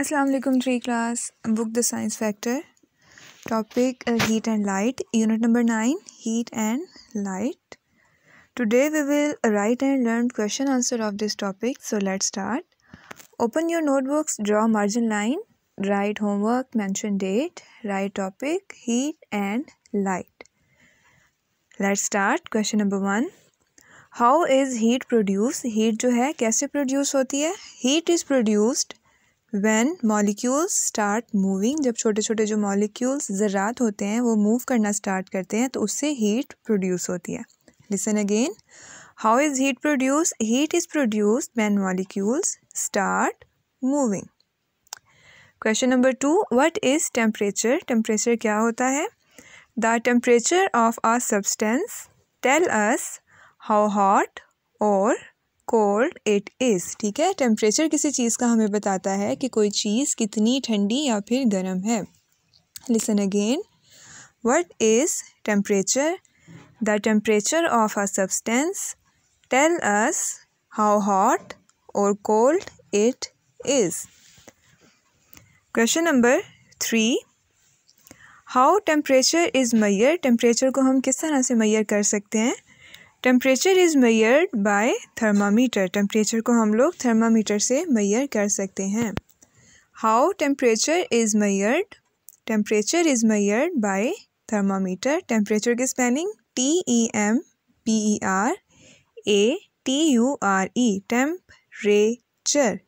अस्सलाम वालेकुम three class book the science factor topic heat and light unit number nine heat and light today we will write and learn question answer of this topic so let start open your notebooks draw margin line write homework mention date write topic heat and light let start question number one how is heat produce heat जो है कैसे produce होती है heat is produced when molecules start moving जब छोटे छोटे जो molecules ज़रात होते हैं वो मूव करना स्टार्ट करते हैं तो उससे हीट प्रोड्यूस होती है listen again how is heat produce heat is produced when molecules start moving question number two what is temperature temperature क्या होता है the temperature of a substance tell us how hot और cold it is ठीक है temperature किसी चीज़ का हमें बताता है कि कोई चीज़ कितनी ठंडी या फिर गर्म है listen again what is temperature the temperature of a substance tell us how hot और cold it is question number three how temperature is measure temperature को हम किस तरह से मैयर कर सकते हैं temperature is measured by thermometer temperature को हम लोग थर्मामीटर से मैयर कर सकते हैं how temperature is measured temperature is measured by thermometer temperature की spelling T E M P E R A T U R E temperature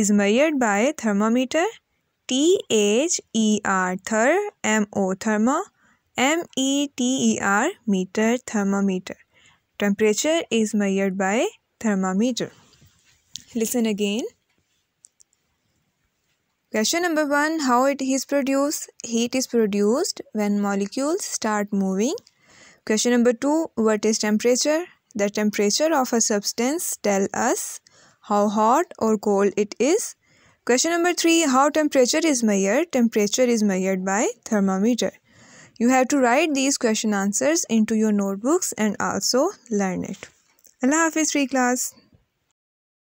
is measured by thermometer T H E R ther M O thermo M E T E R meter thermometer Temperature is measured by thermometer. Listen again. Question number 1 how it is produced heat is produced when molecules start moving question number 2 what is temperature the temperature of a substance tell us how hot or cold it is question number 3 how temperature is measured temperature is measured by thermometer you have to write these question answers into your notebooks and also learn it. Allah Hafiz free class.